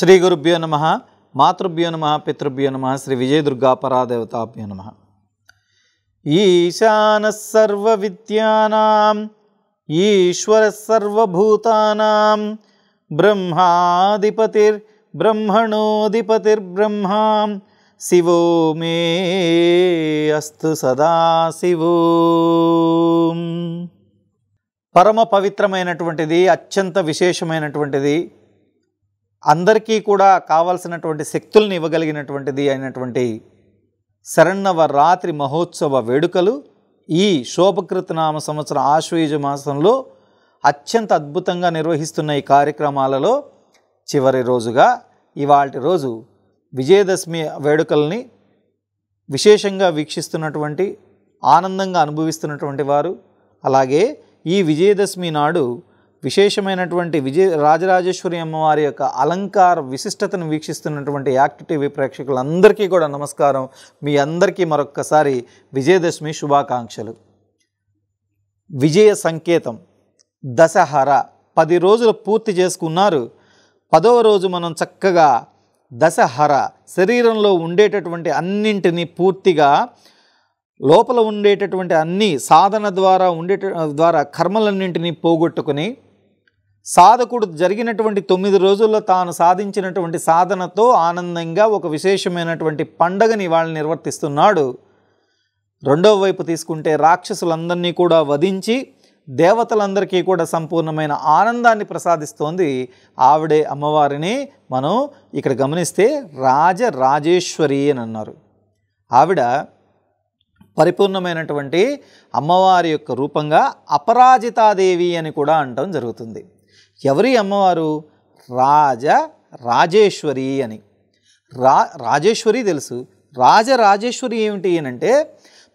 శ్రీ గురుభ్యో నమ మాతృభ్యో నమ పితృభ్యో నమ శ్రీ విజయదుర్గాపరాదేవతాభ్యో నమ ఈశాన సర్వ విద్యానాం ఈశ్వర సర్వభూతానాం బ్రహ్మాధిపతిర్ బ్రహ్మణోధిపతిర్బ్రహ్మా శివో మే అస్తు సదా శివో పరమ పవిత్రమైనటువంటిది అత్యంత విశేషమైనటువంటిది అందరికీ కూడా కావాల్సినటువంటి శక్తుల్ని ఇవ్వగలిగినటువంటిది అయినటువంటి శరణవ రాత్రి మహోత్సవ వేడుకలు ఈ శోభకృతనామ సంవత్సర ఆశ్వయుజ మాసంలో అత్యంత అద్భుతంగా నిర్వహిస్తున్న ఈ కార్యక్రమాలలో చివరి రోజుగా ఇవాళ రోజు విజయదశమి వేడుకల్ని విశేషంగా వీక్షిస్తున్నటువంటి ఆనందంగా అనుభవిస్తున్నటువంటి వారు అలాగే ఈ విజయదశమి నాడు విశేషమైనటువంటి విజయ రాజరాజేశ్వరి అమ్మవారి యొక్క అలంకార విశిష్టతను వీక్షిస్తున్నటువంటి యాక్ట్ టీవీ ప్రేక్షకులందరికీ కూడా నమస్కారం మీ అందరికీ మరొక్కసారి విజయదశమి శుభాకాంక్షలు విజయ సంకేతం దశహర పది రోజులు పూర్తి చేసుకున్నారు పదవ రోజు మనం చక్కగా దశహర శరీరంలో ఉండేటటువంటి అన్నింటినీ పూర్తిగా లోపల ఉండేటటువంటి అన్ని సాధన ద్వారా ఉండేట ద్వారా కర్మలన్నింటినీ పోగొట్టుకుని సాధకుడు జరిగినటువంటి తొమ్మిది రోజుల్లో తాను సాధించినటువంటి సాధనతో ఆనందంగా ఒక విశేషమైనటువంటి పండగని వాళ్ళని నిర్వర్తిస్తున్నాడు రెండవ వైపు తీసుకుంటే రాక్షసులందరినీ కూడా వధించి దేవతలందరికీ కూడా సంపూర్ణమైన ఆనందాన్ని ప్రసాదిస్తోంది ఆవిడే అమ్మవారిని మనం ఇక్కడ గమనిస్తే రాజరాజేశ్వరి అని అన్నారు ఆవిడ పరిపూర్ణమైనటువంటి అమ్మవారి యొక్క రూపంగా అపరాజితాదేవి అని కూడా అంటం జరుగుతుంది ఎవరి అమ్మవారు రాజ రాజేశ్వరి అని రా రాజేశ్వరి తెలుసు రాజరాజేశ్వరి ఏమిటి అంటే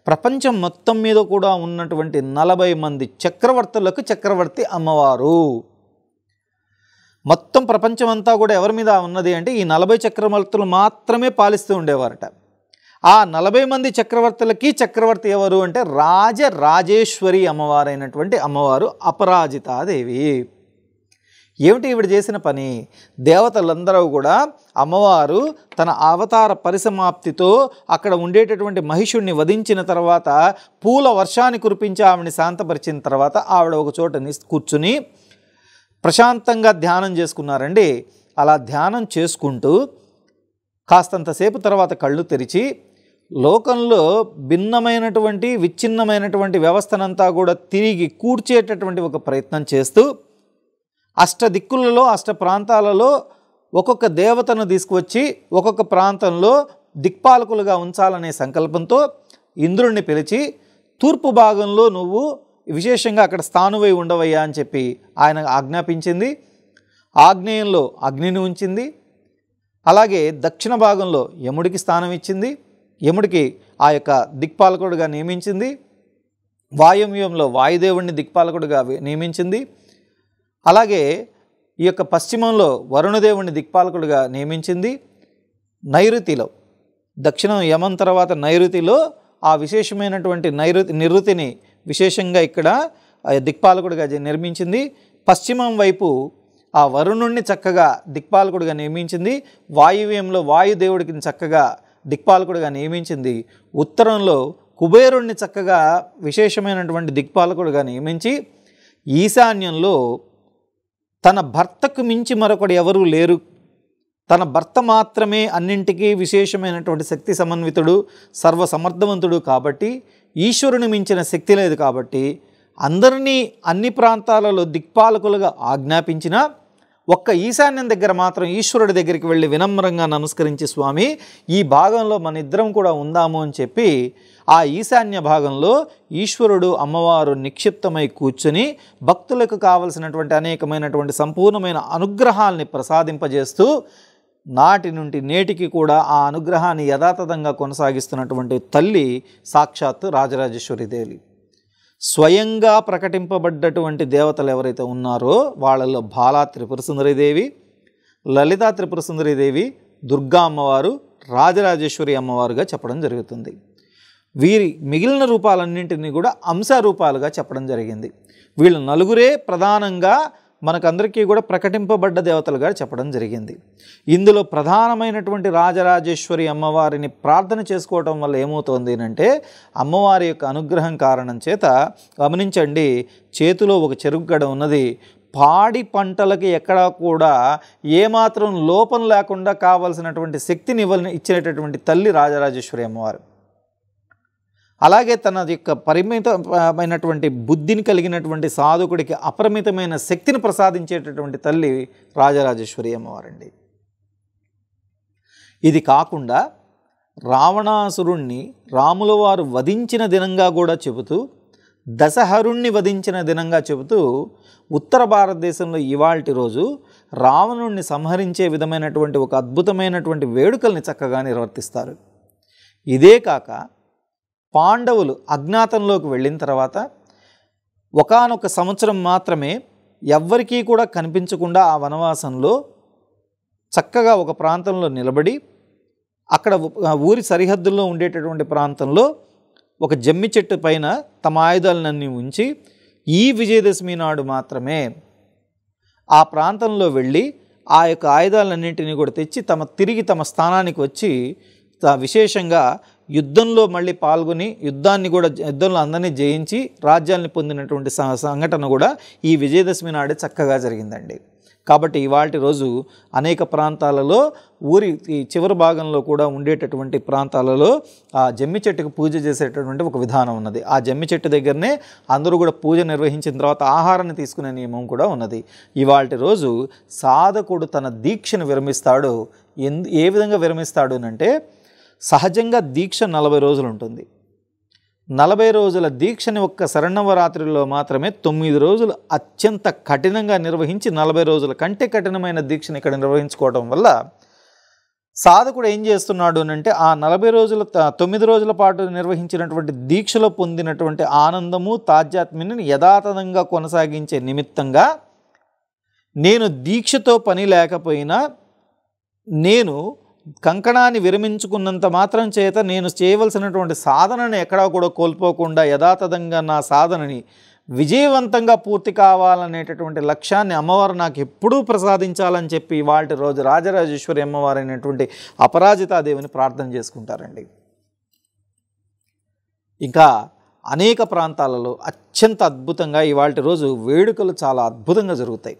ప్రపంచం మొత్తం మీద కూడా ఉన్నటువంటి నలభై మంది చక్రవర్తులకు చక్రవర్తి అమ్మవారు మొత్తం ప్రపంచం అంతా కూడా ఎవరి మీద ఉన్నది అంటే ఈ నలభై చక్రవర్తులు మాత్రమే పాలిస్తూ ఉండేవారట ఆ నలభై మంది చక్రవర్తులకి చక్రవర్తి ఎవరు అంటే రాజ రాజేశ్వరి అమ్మవారైనటువంటి అమ్మవారు అపరాజితాదేవి ఏమిటి ఈవిడ చేసిన పని దేవతలందరూ కూడా అమ్మవారు తన అవతార పరిసమాప్తితో అక్కడ ఉండేటటువంటి మహిషుణ్ణి వధించిన తర్వాత పూల వర్షాన్ని కురిపించి ఆవిడని శాంతపరిచిన తర్వాత ఆవిడ ఒక చోట కూర్చుని ప్రశాంతంగా ధ్యానం చేసుకున్నారండి అలా ధ్యానం చేసుకుంటూ కాస్తంతసేపు తర్వాత కళ్ళు తెరిచి లోకంలో భిన్నమైనటువంటి విచ్ఛిన్నమైనటువంటి వ్యవస్థనంతా కూడా తిరిగి కూర్చేటటువంటి ఒక ప్రయత్నం చేస్తూ అష్ట దిక్కులలో అష్ట ప్రాంతాలలో ఒక్కొక్క దేవతను తీసుకువచ్చి ఒక్కొక్క ప్రాంతంలో దిక్పాలకులుగా ఉంచాలనే సంకల్పంతో ఇంద్రుణ్ణి పిలిచి తూర్పు భాగంలో నువ్వు విశేషంగా అక్కడ స్థానువై ఉండవయ్యా అని చెప్పి ఆయన ఆజ్ఞాపించింది ఆగ్నేయంలో అగ్నిని ఉంచింది అలాగే దక్షిణ భాగంలో యముడికి స్థానం ఇచ్చింది యముడికి ఆ యొక్క దిక్పాలకుడుగా నియమించింది వాయువ్యంలో వాయుదేవుణ్ణి దిక్పాలకుడుగా నియమించింది అలాగే ఈ యొక్క పశ్చిమంలో వరుణదేవుని దిక్పాలకుడిగా నియమించింది నైరుతిలో దక్షిణం యమన్ తర్వాత నైరుతిలో ఆ విశేషమైనటువంటి నైరుతి నిరుతిని విశేషంగా ఇక్కడ దిక్పాలకుడిగా నిర్మించింది పశ్చిమం వైపు ఆ వరుణుణ్ణి చక్కగా దిక్పాలకుడిగా నియమించింది వాయువ్యంలో వాయుదేవుడికి చక్కగా దిక్పాలకుడిగా నియమించింది ఉత్తరంలో కుబేరుణ్ణి చక్కగా విశేషమైనటువంటి దిక్పాలకుడిగా నియమించి ఈశాన్యంలో తన భర్తకు మించి మరొకడు ఎవరూ లేరు తన భర్త మాత్రమే అన్నింటికీ విశేషమైనటువంటి శక్తి సమన్వితుడు సర్వ సమర్థవంతుడు కాబట్టి ఈశ్వరుని మించిన శక్తి లేదు కాబట్టి అందరినీ అన్ని ప్రాంతాలలో దిక్పాలకులుగా ఆజ్ఞాపించినా ఒక్క ఈశాన్యం దగ్గర మాత్రం ఈశ్వరుడి దగ్గరికి వెళ్ళి వినమ్రంగా నమస్కరించి స్వామి ఈ భాగంలో మన ఇద్దరం కూడా ఉందాము అని చెప్పి ఆ ఈశాన్య భాగంలో ఈశ్వరుడు అమ్మవారు నిక్షిప్తమై కూర్చుని భక్తులకు కావలసినటువంటి అనేకమైనటువంటి సంపూర్ణమైన అనుగ్రహాల్ని ప్రసాదింపజేస్తూ నాటి నుండి నేటికి కూడా ఆ అనుగ్రహాన్ని యథాతథంగా కొనసాగిస్తున్నటువంటి తల్లి సాక్షాత్తు రాజరాజేశ్వరి దేవి స్వయంగా ప్రకటింపబడ్డటువంటి దేవతలు ఎవరైతే ఉన్నారో వాళ్ళలో బాలా త్రిపుర సుందరీదేవి లలిత త్రిపుర సుందరీదేవి దుర్గా అమ్మవారు రాజరాజేశ్వరి అమ్మవారుగా చెప్పడం జరుగుతుంది వీరి మిగిలిన రూపాలన్నింటినీ కూడా అంశ రూపాలుగా చెప్పడం జరిగింది వీళ్ళు నలుగురే ప్రధానంగా మనకందరికీ కూడా ప్రకటింపబడ్డ దేవతలుగా చెప్పడం జరిగింది ఇందులో ప్రధానమైనటువంటి రాజరాజేశ్వరి అమ్మవారిని ప్రార్థన చేసుకోవటం వల్ల ఏమవుతోంది అంటే అమ్మవారి యొక్క అనుగ్రహం కారణం చేత గమనించండి చేతిలో ఒక గడ ఉన్నది పాడి పంటలకి ఎక్కడా కూడా ఏమాత్రం లోపం లేకుండా కావలసినటువంటి శక్తిని ఇవ్వ ఇచ్చినటువంటి తల్లి రాజరాజేశ్వరి అమ్మవారు అలాగే తన యొక్క పరిమితమైనటువంటి బుద్ధిని కలిగినటువంటి సాధకుడికి అపరిమితమైన శక్తిని ప్రసాదించేటటువంటి తల్లి రాజరాజేశ్వరి అమ్మవారండి ఇది కాకుండా రావణాసురుణ్ణి రాముల వారు వధించిన దినంగా కూడా చెబుతూ దశహరుణ్ణి వధించిన దినంగా చెబుతూ ఉత్తర భారతదేశంలో ఇవాళ రోజు రావణుణ్ణి సంహరించే విధమైనటువంటి ఒక అద్భుతమైనటువంటి వేడుకల్ని చక్కగా నిర్వర్తిస్తారు ఇదే కాక పాండవులు అజ్ఞాతంలోకి వెళ్ళిన తర్వాత ఒకనొక సంవత్సరం మాత్రమే ఎవ్వరికీ కూడా కనిపించకుండా ఆ వనవాసంలో చక్కగా ఒక ప్రాంతంలో నిలబడి అక్కడ ఊరి సరిహద్దుల్లో ఉండేటటువంటి ప్రాంతంలో ఒక జమ్మి చెట్టు పైన తమ ఆయుధాలన్నీ ఉంచి ఈ విజయదశమి నాడు మాత్రమే ఆ ప్రాంతంలో వెళ్ళి ఆ యొక్క ఆయుధాలన్నింటినీ కూడా తెచ్చి తమ తిరిగి తమ స్థానానికి వచ్చి విశేషంగా యుద్ధంలో మళ్ళీ పాల్గొని యుద్ధాన్ని కూడా యుద్ధంలో అందరినీ జయించి రాజ్యాన్ని పొందినటువంటి సంఘటన కూడా ఈ విజయదశమి నాడే చక్కగా జరిగిందండి కాబట్టి ఇవాటి రోజు అనేక ప్రాంతాలలో ఊరి ఈ చివరి భాగంలో కూడా ఉండేటటువంటి ప్రాంతాలలో ఆ జమ్మి చెట్టుకు పూజ చేసేటటువంటి ఒక విధానం ఉన్నది ఆ జమ్మి చెట్టు దగ్గరనే అందరూ కూడా పూజ నిర్వహించిన తర్వాత ఆహారాన్ని తీసుకునే నియమం కూడా ఉన్నది ఇవాటి రోజు సాధకుడు తన దీక్షను విరమిస్తాడు ఎందు ఏ విధంగా విరమిస్తాడు అంటే సహజంగా దీక్ష నలభై రోజులు ఉంటుంది నలభై రోజుల దీక్షని ఒక్క శరణవరాత్రిలో మాత్రమే తొమ్మిది రోజులు అత్యంత కఠినంగా నిర్వహించి నలభై రోజుల కంటే కఠినమైన దీక్షను ఇక్కడ నిర్వహించుకోవడం వల్ల సాధకుడు ఏం చేస్తున్నాడు అంటే ఆ నలభై రోజుల తొమ్మిది రోజుల పాటు నిర్వహించినటువంటి దీక్షలో పొందినటువంటి ఆనందము తాజాత్మ్యని యథాతథంగా కొనసాగించే నిమిత్తంగా నేను దీక్షతో పని లేకపోయినా నేను కంకణాన్ని విరమించుకున్నంత మాత్రం చేత నేను చేయవలసినటువంటి సాధనని ఎక్కడా కూడా కోల్పోకుండా యథాతథంగా నా సాధనని విజయవంతంగా పూర్తి కావాలనేటటువంటి లక్ష్యాన్ని అమ్మవారు నాకు ఎప్పుడూ ప్రసాదించాలని చెప్పి వాటి రోజు రాజరాజేశ్వరి అమ్మవారు అయినటువంటి అపరాజితాదేవిని ప్రార్థన చేసుకుంటారండి ఇంకా అనేక ప్రాంతాలలో అత్యంత అద్భుతంగా ఇవాళ రోజు వేడుకలు చాలా అద్భుతంగా జరుగుతాయి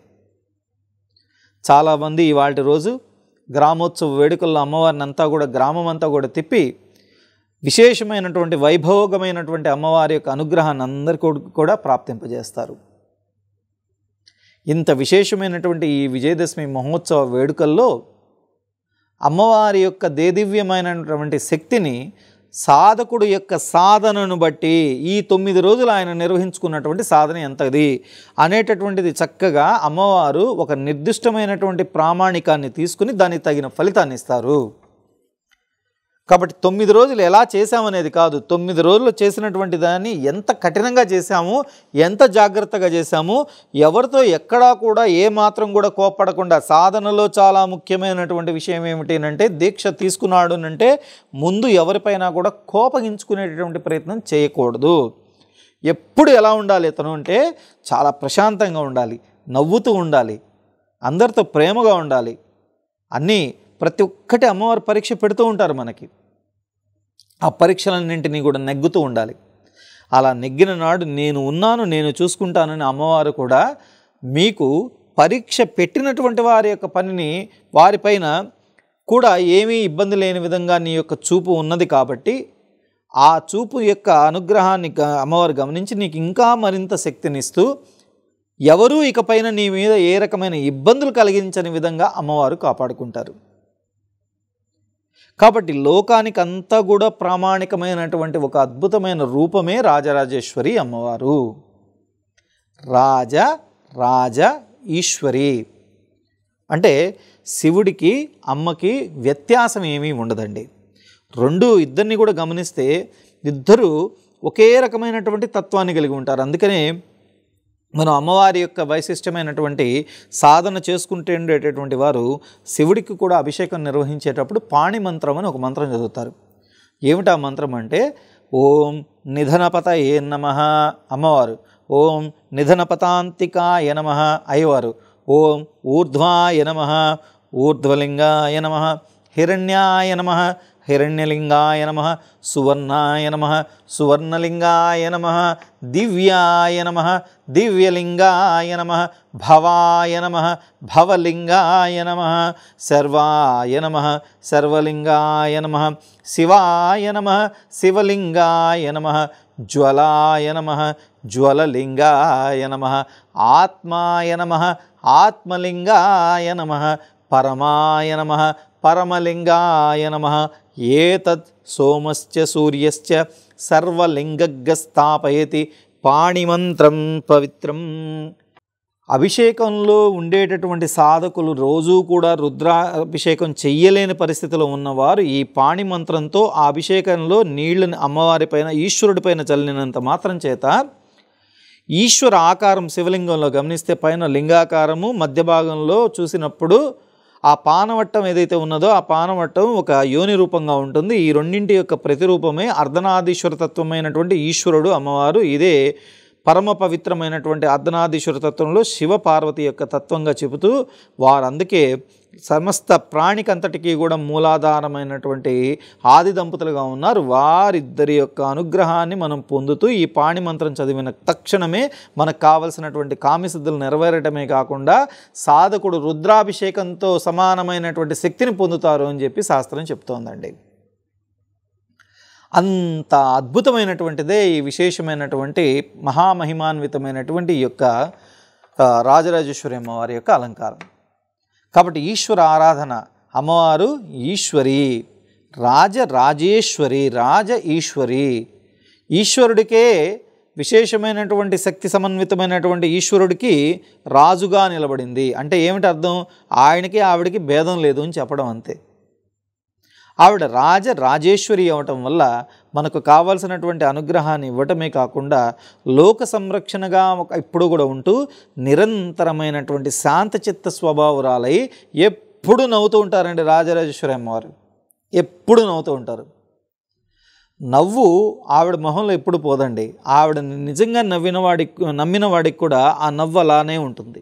చాలామంది ఇవాళ రోజు గ్రామోత్సవ వేడుకల్లో అమ్మవారిని అంతా కూడా గ్రామం అంతా కూడా తిప్పి విశేషమైనటువంటి వైభోగమైనటువంటి అమ్మవారి యొక్క అనుగ్రహాన్ని అందరికీ కూడా ప్రాప్తింపజేస్తారు ఇంత విశేషమైనటువంటి ఈ విజయదశమి మహోత్సవ వేడుకల్లో అమ్మవారి యొక్క దేదివ్యమైనటువంటి శక్తిని సాధకుడు యొక్క సాధనను బట్టి ఈ తొమ్మిది రోజులు ఆయన నిర్వహించుకున్నటువంటి సాధన ఎంతది అనేటటువంటిది చక్కగా అమ్మవారు ఒక నిర్దిష్టమైనటువంటి ప్రామాణికాన్ని తీసుకుని దానికి తగిన ఫలితాన్ని ఇస్తారు కాబట్టి తొమ్మిది రోజులు ఎలా చేశామనేది కాదు తొమ్మిది రోజులు చేసినటువంటి దాన్ని ఎంత కఠినంగా చేశాము ఎంత జాగ్రత్తగా చేశాము ఎవరితో ఎక్కడా కూడా ఏ మాత్రం కూడా కోప్పడకుండా సాధనలో చాలా ముఖ్యమైనటువంటి విషయం ఏమిటి అంటే దీక్ష తీసుకున్నాడు అంటే ముందు ఎవరిపైనా కూడా కోపగించుకునేటటువంటి ప్రయత్నం చేయకూడదు ఎప్పుడు ఎలా ఉండాలి ఇతను అంటే చాలా ప్రశాంతంగా ఉండాలి నవ్వుతూ ఉండాలి అందరితో ప్రేమగా ఉండాలి అన్నీ ప్రతి ఒక్కటి అమ్మవారు పరీక్ష పెడుతూ ఉంటారు మనకి ఆ పరీక్షలన్నింటినీ కూడా నెగ్గుతూ ఉండాలి అలా నెగ్గిన నాడు నేను ఉన్నాను నేను చూసుకుంటానని అమ్మవారు కూడా మీకు పరీక్ష పెట్టినటువంటి వారి యొక్క పనిని వారిపైన కూడా ఏమీ ఇబ్బంది లేని విధంగా నీ యొక్క చూపు ఉన్నది కాబట్టి ఆ చూపు యొక్క అనుగ్రహాన్ని అమ్మవారు గమనించి నీకు ఇంకా మరింత శక్తినిస్తూ ఎవరూ ఇకపైన నీ మీద ఏ రకమైన ఇబ్బందులు కలిగించని విధంగా అమ్మవారు కాపాడుకుంటారు కాబట్టి లోకానికి అంతా కూడా ప్రామాణికమైనటువంటి ఒక అద్భుతమైన రూపమే రాజరాజేశ్వరి అమ్మవారు రాజ రాజ ఈశ్వరి అంటే శివుడికి అమ్మకి వ్యత్యాసం ఏమీ ఉండదండి రెండు ఇద్దరిని కూడా గమనిస్తే ఇద్దరు ఒకే రకమైనటువంటి తత్వాన్ని కలిగి ఉంటారు అందుకనే మనం అమ్మవారి యొక్క వైశిష్టమైనటువంటి సాధన చేసుకుంటే ఉండేటటువంటి వారు శివుడికి కూడా అభిషేకం నిర్వహించేటప్పుడు పాణి మంత్రం అని ఒక మంత్రం చదువుతారు ఏమిటా మంత్రం అంటే ఓం నిధనపత ఏ నమ అమ్మవారు ఓం నిధనపతాంతికాయ నమ అయ్యవారు ఓం ఊర్ధ్వాయ నమ ఊర్ధ్వలింగాయ నమ హిరణ్యాయ నమ हिरण्यलिङ्गाय नमः सुवर्णाय नमः सुवर्णलिङ्गाय नमः दिव्याय नमः दिव्यलिङ्गाय नमः भवाय नमः भवलिङ्गाय नमः सर्वाय नमः सर्वलिङ्गाय नमः शिवाय नमः शिवलिङ्गाय नमः ज्वलाय नमः ज्वललिङ्गाय नमः आत्माय नमः आत्मलिङ्गाय नमः परमाय नमः परमलिङ्गाय नमः ఏతత్ సోమశ్చ సూర్యశ్చ స్థాపయతి పాణిమంత్రం పవిత్రం అభిషేకంలో ఉండేటటువంటి సాధకులు రోజూ కూడా రుద్రాభిషేకం చెయ్యలేని పరిస్థితిలో ఉన్నవారు ఈ పాణి మంత్రంతో ఆ అభిషేకంలో నీళ్లను అమ్మవారిపైన ఈశ్వరుడిపైన చల్లినంత మాత్రం చేత ఈశ్వర ఆకారం శివలింగంలో గమనిస్తే పైన లింగాకారము మధ్య భాగంలో చూసినప్పుడు ఆ పానవట్టం ఏదైతే ఉన్నదో ఆ పానవట్టం ఒక యోని రూపంగా ఉంటుంది ఈ రెండింటి యొక్క ప్రతిరూపమే అర్ధనాధీశ్వర తత్వమైనటువంటి ఈశ్వరుడు అమ్మవారు ఇదే పరమ పవిత్రమైనటువంటి అర్ధనాధీశ్వర తత్వంలో శివ పార్వతి యొక్క తత్వంగా చెబుతూ వారందుకే సమస్త ప్రాణికంతటికీ కూడా మూలాధారమైనటువంటి ఆది దంపతులుగా ఉన్నారు వారిద్దరి యొక్క అనుగ్రహాన్ని మనం పొందుతూ ఈ పాణి మంత్రం చదివిన తక్షణమే మనకు కావలసినటువంటి కామిసిద్ధులు నెరవేరటమే కాకుండా సాధకుడు రుద్రాభిషేకంతో సమానమైనటువంటి శక్తిని పొందుతారు అని చెప్పి శాస్త్రం చెప్తోందండి అంత అద్భుతమైనటువంటిదే ఈ విశేషమైనటువంటి మహామహిమాన్వితమైనటువంటి యొక్క రాజరాజేశ్వరి అమ్మవారి యొక్క అలంకారం కాబట్టి ఈశ్వర ఆరాధన అమ్మవారు ఈశ్వరి రాజరాజేశ్వరి రాజ ఈశ్వరి ఈశ్వరుడికే విశేషమైనటువంటి శక్తి సమన్వితమైనటువంటి ఈశ్వరుడికి రాజుగా నిలబడింది అంటే ఏమిటి అర్థం ఆయనకి ఆవిడికి భేదం లేదు అని చెప్పడం అంతే ఆవిడ రాజ రాజేశ్వరి అవటం వల్ల మనకు కావాల్సినటువంటి అనుగ్రహాన్ని ఇవ్వటమే కాకుండా లోక సంరక్షణగా ఒక ఇప్పుడు కూడా ఉంటూ నిరంతరమైనటువంటి శాంతచిత్త స్వభావరాలై ఎప్పుడు నవ్వుతూ ఉంటారండి రాజరాజేశ్వరి అమ్మవారు ఎప్పుడు నవ్వుతూ ఉంటారు నవ్వు ఆవిడ మొహంలో ఎప్పుడు పోదండి ఆవిడ నిజంగా నవ్విన వాడికి నమ్మిన వాడికి కూడా ఆ నవ్వు అలానే ఉంటుంది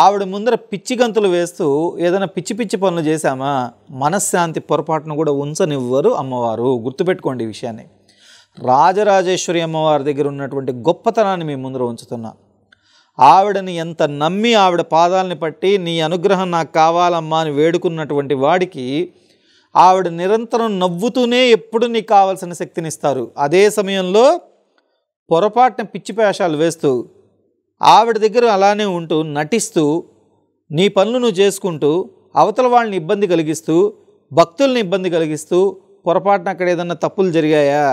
ఆవిడ ముందర పిచ్చి గంతులు వేస్తూ ఏదైనా పిచ్చి పిచ్చి పనులు చేశామా మనశ్శాంతి పొరపాటును కూడా ఉంచనివ్వరు అమ్మవారు గుర్తుపెట్టుకోండి ఈ విషయాన్ని రాజరాజేశ్వరి అమ్మవారి దగ్గర ఉన్నటువంటి గొప్పతనాన్ని మీ ముందర ఉంచుతున్నా ఆవిడని ఎంత నమ్మి ఆవిడ పాదాలని పట్టి నీ అనుగ్రహం నాకు కావాలమ్మా అని వేడుకున్నటువంటి వాడికి ఆవిడ నిరంతరం నవ్వుతూనే ఎప్పుడు నీకు కావాల్సిన శక్తినిస్తారు అదే సమయంలో పొరపాటున పిచ్చి వేషాలు వేస్తూ ఆవిడ దగ్గర అలానే ఉంటూ నటిస్తూ నీ పనులు నువ్వు చేసుకుంటూ అవతల వాళ్ళని ఇబ్బంది కలిగిస్తూ భక్తుల్ని ఇబ్బంది కలిగిస్తూ పొరపాటున అక్కడ ఏదన్నా తప్పులు జరిగాయా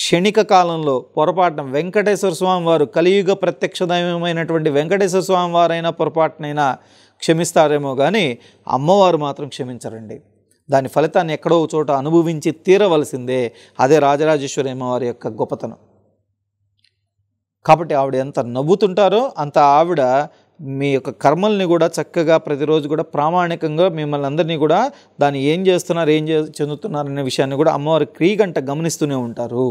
క్షణిక కాలంలో పొరపాటున వెంకటేశ్వర స్వామి వారు కలియుగ ప్రత్యక్ష దైవమైనటువంటి వెంకటేశ్వర స్వామి వారైనా పొరపాటునైనా క్షమిస్తారేమో కానీ అమ్మవారు మాత్రం క్షమించరండి దాని ఫలితాన్ని ఎక్కడో చోట అనుభవించి తీరవలసిందే అదే రాజరాజేశ్వరి అమ్మవారి యొక్క గొప్పతనం కాబట్టి ఆవిడ ఎంత నవ్వుతుంటారో అంత ఆవిడ మీ యొక్క కర్మల్ని కూడా చక్కగా ప్రతిరోజు కూడా ప్రామాణికంగా మిమ్మల్ని అందరినీ కూడా దాన్ని ఏం చేస్తున్నారు ఏం చే చెందుతున్నారు అనే విషయాన్ని కూడా అమ్మవారి క్రీగంట గమనిస్తూనే ఉంటారు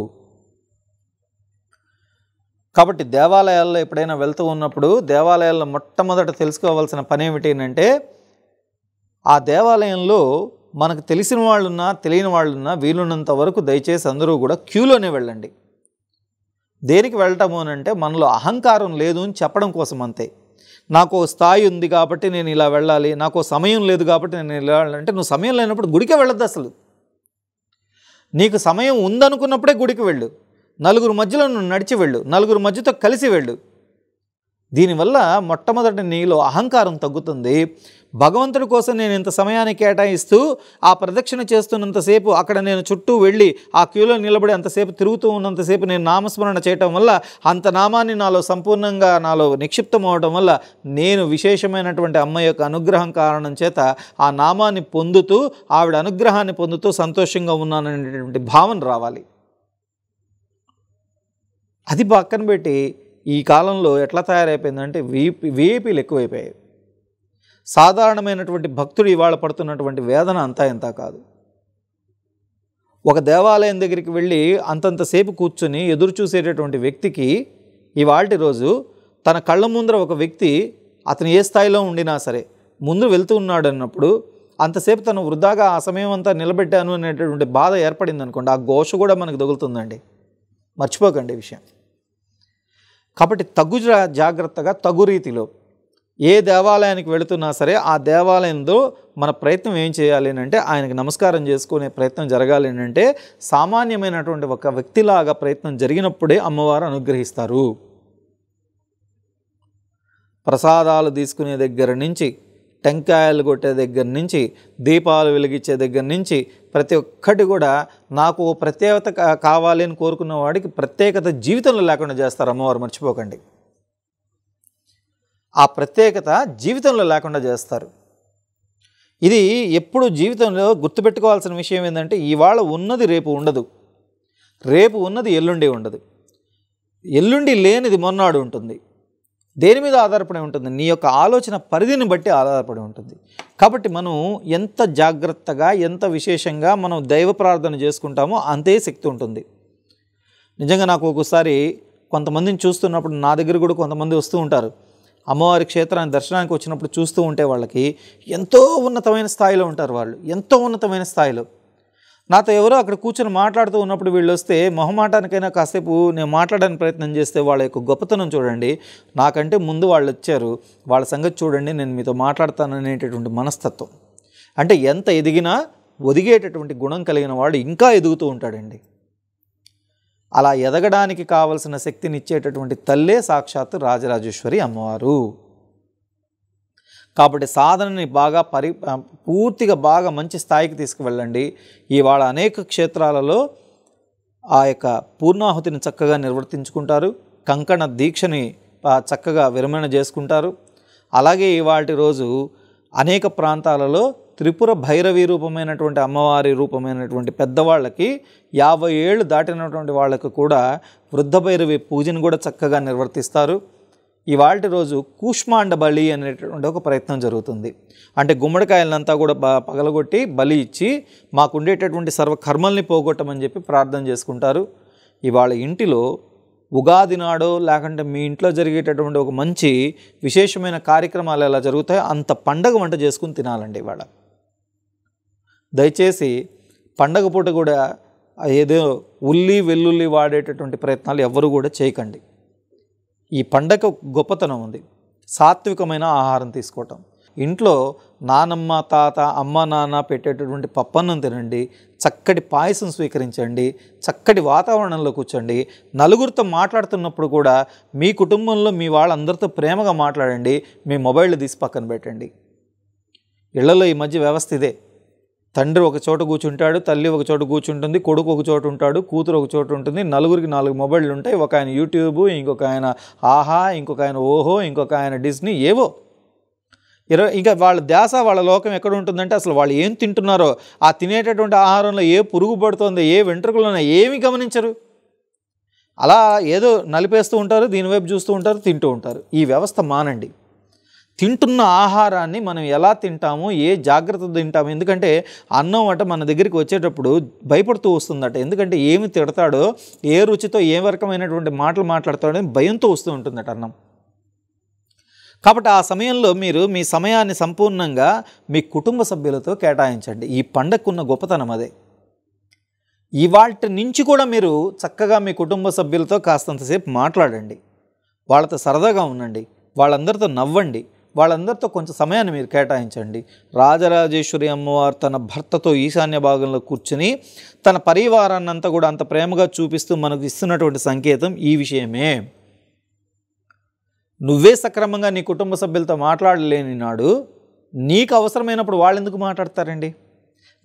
కాబట్టి దేవాలయాల్లో ఎప్పుడైనా వెళ్తూ ఉన్నప్పుడు దేవాలయాల్లో మొట్టమొదట తెలుసుకోవాల్సిన పని ఏమిటి అంటే ఆ దేవాలయంలో మనకు తెలిసిన వాళ్ళున్నా తెలియని వాళ్ళున్నా వీలున్నంత వరకు దయచేసి అందరూ కూడా క్యూలోనే వెళ్ళండి దేనికి వెళ్ళటము అంటే మనలో అహంకారం లేదు అని చెప్పడం కోసం అంతే నాకు స్థాయి ఉంది కాబట్టి నేను ఇలా వెళ్ళాలి నాకు సమయం లేదు కాబట్టి నేను ఇలా వెళ్ళాలంటే నువ్వు సమయం లేనప్పుడు గుడికే వెళ్ళద్దు అసలు నీకు సమయం ఉందనుకున్నప్పుడే గుడికి వెళ్ళు నలుగురు మధ్యలో నువ్వు నడిచి వెళ్ళు నలుగురు మధ్యతో కలిసి వెళ్ళు దీనివల్ల మొట్టమొదటి నీలో అహంకారం తగ్గుతుంది భగవంతుడి కోసం నేను ఇంత సమయాన్ని కేటాయిస్తూ ఆ ప్రదక్షిణ చేస్తున్నంతసేపు అక్కడ నేను చుట్టూ వెళ్ళి ఆ క్యూలో నిలబడి అంతసేపు తిరుగుతూ ఉన్నంతసేపు నేను నామస్మరణ చేయటం వల్ల అంత నామాన్ని నాలో సంపూర్ణంగా నాలో నిక్షిప్తం అవడం వల్ల నేను విశేషమైనటువంటి అమ్మ యొక్క అనుగ్రహం కారణం చేత ఆ నామాన్ని పొందుతూ ఆవిడ అనుగ్రహాన్ని పొందుతూ సంతోషంగా ఉన్నాననేటువంటి భావన రావాలి అది పక్కన పెట్టి ఈ కాలంలో ఎట్లా తయారైపోయిందంటే వీపి వీపీలు ఎక్కువైపోయాయి సాధారణమైనటువంటి భక్తుడు ఇవాళ పడుతున్నటువంటి వేదన అంతా ఎంత కాదు ఒక దేవాలయం దగ్గరికి వెళ్ళి అంతంతసేపు కూర్చొని ఎదురు చూసేటటువంటి వ్యక్తికి ఇవాళ రోజు తన కళ్ళ ముందర ఒక వ్యక్తి అతను ఏ స్థాయిలో ఉండినా సరే ముందు వెళ్తూ ఉన్నాడు అన్నప్పుడు అంతసేపు తను వృధాగా ఆ సమయం అంతా నిలబెట్టాను అనేటటువంటి బాధ ఏర్పడింది అనుకోండి ఆ ఘోష కూడా మనకు దొగులుతుందండి మర్చిపోకండి విషయం కాబట్టి తగు జాగ్రత్తగా తగు రీతిలో ఏ దేవాలయానికి వెళుతున్నా సరే ఆ దేవాలయంలో మన ప్రయత్నం ఏం చేయాలి అంటే ఆయనకు నమస్కారం చేసుకునే ప్రయత్నం జరగాలి అంటే సామాన్యమైనటువంటి ఒక వ్యక్తిలాగా ప్రయత్నం జరిగినప్పుడే అమ్మవారు అనుగ్రహిస్తారు ప్రసాదాలు తీసుకునే దగ్గర నుంచి టెంకాయలు కొట్టే దగ్గర నుంచి దీపాలు వెలిగించే దగ్గర నుంచి ప్రతి ఒక్కటి కూడా నాకు ప్రత్యేకత కావాలి అని కోరుకున్న వాడికి ప్రత్యేకత జీవితంలో లేకుండా చేస్తారు అమ్మవారు మర్చిపోకండి ఆ ప్రత్యేకత జీవితంలో లేకుండా చేస్తారు ఇది ఎప్పుడు జీవితంలో గుర్తుపెట్టుకోవాల్సిన విషయం ఏంటంటే ఇవాళ ఉన్నది రేపు ఉండదు రేపు ఉన్నది ఎల్లుండి ఉండదు ఎల్లుండి లేనిది మొన్నాడు ఉంటుంది దేని మీద ఆధారపడి ఉంటుంది నీ యొక్క ఆలోచన పరిధిని బట్టి ఆధారపడి ఉంటుంది కాబట్టి మనం ఎంత జాగ్రత్తగా ఎంత విశేషంగా మనం దైవ ప్రార్థన చేసుకుంటామో అంతే శక్తి ఉంటుంది నిజంగా నాకు ఒక్కోసారి కొంతమందిని చూస్తున్నప్పుడు నా దగ్గర కూడా కొంతమంది వస్తూ ఉంటారు అమ్మవారి క్షేత్రాన్ని దర్శనానికి వచ్చినప్పుడు చూస్తూ ఉంటే వాళ్ళకి ఎంతో ఉన్నతమైన స్థాయిలో ఉంటారు వాళ్ళు ఎంతో ఉన్నతమైన స్థాయిలో నాతో ఎవరో అక్కడ కూర్చొని మాట్లాడుతూ ఉన్నప్పుడు వీళ్ళు వస్తే మొహమాటానికైనా కాసేపు నేను మాట్లాడడానికి ప్రయత్నం చేస్తే వాళ్ళ యొక్క గొప్పతనం చూడండి నాకంటే ముందు వాళ్ళు వచ్చారు వాళ్ళ సంగతి చూడండి నేను మీతో మాట్లాడతాననేటటువంటి మనస్తత్వం అంటే ఎంత ఎదిగినా ఒదిగేటటువంటి గుణం కలిగిన వాడు ఇంకా ఎదుగుతూ ఉంటాడండి అలా ఎదగడానికి కావలసిన శక్తినిచ్చేటటువంటి తల్లే సాక్షాత్ రాజరాజేశ్వరి అమ్మవారు కాబట్టి సాధనని బాగా పరి పూర్తిగా బాగా మంచి స్థాయికి తీసుకువెళ్ళండి ఇవాళ అనేక క్షేత్రాలలో ఆ యొక్క పూర్ణాహుతిని చక్కగా నిర్వర్తించుకుంటారు కంకణ దీక్షని చక్కగా విరమణ చేసుకుంటారు అలాగే ఇవాటి రోజు అనేక ప్రాంతాలలో త్రిపుర భైరవి రూపమైనటువంటి అమ్మవారి రూపమైనటువంటి పెద్దవాళ్ళకి యాభై ఏళ్ళు దాటినటువంటి వాళ్ళకు కూడా వృద్ధ భైరవి పూజను కూడా చక్కగా నిర్వర్తిస్తారు ఇవాళ రోజు కూష్మాండ బలి అనేటువంటి ఒక ప్రయత్నం జరుగుతుంది అంటే గుమ్మడికాయలంతా కూడా పగలగొట్టి బలి ఇచ్చి మాకు ఉండేటటువంటి సర్వకర్మల్ని పోగొట్టమని చెప్పి ప్రార్థన చేసుకుంటారు ఇవాళ ఇంటిలో ఉగాది నాడో లేకుంటే మీ ఇంట్లో జరిగేటటువంటి ఒక మంచి విశేషమైన కార్యక్రమాలు ఎలా జరుగుతాయో అంత పండగ వంట చేసుకుని తినాలండి ఇవాళ దయచేసి పండగ పూట కూడా ఏదో ఉల్లి వెల్లుల్లి వాడేటటువంటి ప్రయత్నాలు ఎవ్వరు కూడా చేయకండి ఈ పండగ గొప్పతనం ఉంది సాత్వికమైన ఆహారం తీసుకోవటం ఇంట్లో నానమ్మ తాత అమ్మ నాన్న పెట్టేటటువంటి పప్పన్నం తినండి చక్కటి పాయసం స్వీకరించండి చక్కటి వాతావరణంలో కూర్చోండి నలుగురితో మాట్లాడుతున్నప్పుడు కూడా మీ కుటుంబంలో మీ వాళ్ళందరితో ప్రేమగా మాట్లాడండి మీ మొబైల్ తీసి పక్కన పెట్టండి ఇళ్లలో ఈ మధ్య వ్యవస్థ ఇదే తండ్రి ఒక చోట కూర్చుంటాడు తల్లి ఒక చోట కూర్చుంటుంది కొడుకు ఒక చోట ఉంటాడు కూతురు ఒక చోట ఉంటుంది నలుగురికి నాలుగు మొబైల్లు ఉంటాయి ఒక ఆయన యూట్యూబ్ ఇంకొక ఆయన ఆహా ఇంకొక ఆయన ఓహో ఇంకొక ఆయన డిస్నీ ఏవో ఇరవై ఇంకా వాళ్ళ దేస వాళ్ళ లోకం ఎక్కడ ఉంటుందంటే అసలు వాళ్ళు ఏం తింటున్నారో ఆ తినేటటువంటి ఆహారంలో ఏ పురుగు పడుతుందో ఏ వెంట్రుకలు ఉన్నాయో ఏమి గమనించరు అలా ఏదో నలిపేస్తూ ఉంటారు దీనివైపు చూస్తూ ఉంటారు తింటూ ఉంటారు ఈ వ్యవస్థ మానండి తింటున్న ఆహారాన్ని మనం ఎలా తింటాము ఏ జాగ్రత్త తింటాము ఎందుకంటే అన్నం అట మన దగ్గరికి వచ్చేటప్పుడు భయపడుతూ వస్తుందట ఎందుకంటే ఏమి తిడతాడో ఏ రుచితో ఏ రకమైనటువంటి మాటలు మాట్లాడతాడో భయంతో వస్తూ ఉంటుందట అన్నం కాబట్టి ఆ సమయంలో మీరు మీ సమయాన్ని సంపూర్ణంగా మీ కుటుంబ సభ్యులతో కేటాయించండి ఈ పండగకున్న గొప్పతనం అదే ఇవాటి నుంచి కూడా మీరు చక్కగా మీ కుటుంబ సభ్యులతో కాస్తంతసేపు మాట్లాడండి వాళ్ళతో సరదాగా ఉండండి వాళ్ళందరితో నవ్వండి వాళ్ళందరితో కొంచెం సమయాన్ని మీరు కేటాయించండి రాజరాజేశ్వరి అమ్మవారు తన భర్తతో ఈశాన్య భాగంలో కూర్చుని తన పరివారాన్ని అంతా కూడా అంత ప్రేమగా చూపిస్తూ మనకు ఇస్తున్నటువంటి సంకేతం ఈ విషయమే నువ్వే సక్రమంగా నీ కుటుంబ సభ్యులతో మాట్లాడలేని నాడు నీకు అవసరమైనప్పుడు వాళ్ళు ఎందుకు మాట్లాడతారండి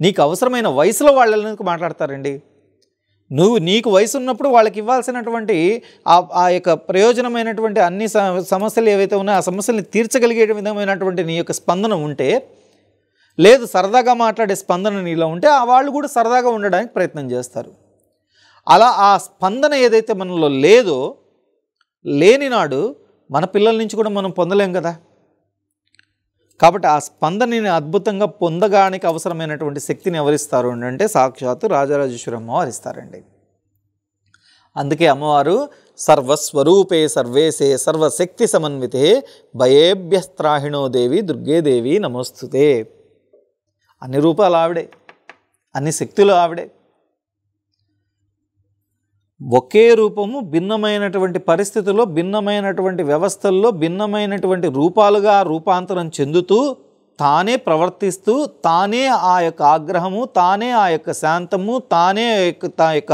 నీకు అవసరమైన వయసులో వాళ్ళు ఎందుకు మాట్లాడతారండి నువ్వు నీకు వయసు ఉన్నప్పుడు వాళ్ళకి ఇవ్వాల్సినటువంటి ఆ యొక్క ప్రయోజనమైనటువంటి అన్ని సమస్యలు ఏవైతే ఉన్నాయో ఆ సమస్యల్ని తీర్చగలిగే విధమైనటువంటి నీ యొక్క స్పందన ఉంటే లేదు సరదాగా మాట్లాడే స్పందన నీలో ఉంటే ఆ వాళ్ళు కూడా సరదాగా ఉండడానికి ప్రయత్నం చేస్తారు అలా ఆ స్పందన ఏదైతే మనలో లేదో లేనినాడు మన పిల్లల నుంచి కూడా మనం పొందలేం కదా కాబట్టి ఆ స్పందనని అద్భుతంగా పొందగానికి అవసరమైనటువంటి శక్తిని ఎవరిస్తారు అంటే సాక్షాత్తు రాజరాజేశ్వరి అమ్మవారు ఇస్తారండి అందుకే అమ్మవారు సర్వస్వరూపే సర్వేసే సర్వశక్తి సమన్వితే భయేభ్యస్త్రాహిణో దేవి దుర్గేదేవి నమోస్తుతే అన్ని రూపాలు ఆవిడే అన్ని శక్తులు ఆవిడే ఒకే రూపము భిన్నమైనటువంటి పరిస్థితుల్లో భిన్నమైనటువంటి వ్యవస్థల్లో భిన్నమైనటువంటి రూపాలుగా రూపాంతరం చెందుతూ తానే ప్రవర్తిస్తూ తానే ఆ యొక్క ఆగ్రహము తానే ఆ యొక్క శాంతము తానే తా యొక్క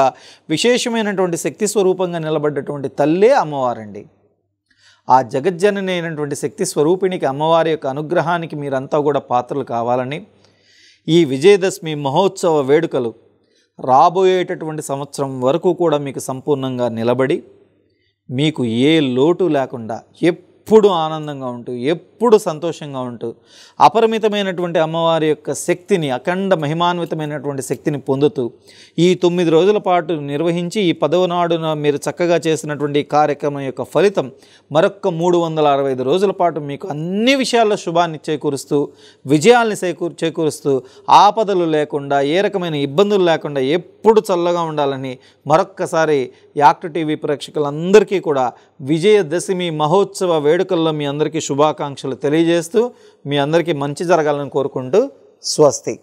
విశేషమైనటువంటి శక్తి స్వరూపంగా నిలబడ్డటువంటి తల్లే అమ్మవారండి ఆ జగజ్జనని అయినటువంటి శక్తి స్వరూపిణికి అమ్మవారి యొక్క అనుగ్రహానికి మీరంతా కూడా పాత్రలు కావాలని ఈ విజయదశమి మహోత్సవ వేడుకలు రాబోయేటటువంటి సంవత్సరం వరకు కూడా మీకు సంపూర్ణంగా నిలబడి మీకు ఏ లోటు లేకుండా ఎప్పుడు ఆనందంగా ఉంటూ ఎప్పుడు సంతోషంగా ఉంటూ అపరిమితమైనటువంటి అమ్మవారి యొక్క శక్తిని అఖండ మహిమాన్వితమైనటువంటి శక్తిని పొందుతూ ఈ తొమ్మిది రోజుల పాటు నిర్వహించి ఈ పదవ నాడున మీరు చక్కగా చేసినటువంటి కార్యక్రమం యొక్క ఫలితం మరొక మూడు వందల అరవై ఐదు రోజుల పాటు మీకు అన్ని విషయాల్లో శుభాన్ని చేకూరుస్తూ విజయాల్ని చేకూరు చేకూరుస్తూ ఆపదలు లేకుండా ఏ రకమైన ఇబ్బందులు లేకుండా ఎప్పుడు చల్లగా ఉండాలని మరొక్కసారి యాక్ట్ టీవీ ప్రేక్షకులందరికీ కూడా విజయదశమి మహోత్సవ వేడుకల్లో మీ అందరికీ శుభాకాంక్షలు తెలియజేస్తూ మీ అందరికీ మంచి జరగాలని కోరుకుంటూ స్వస్తి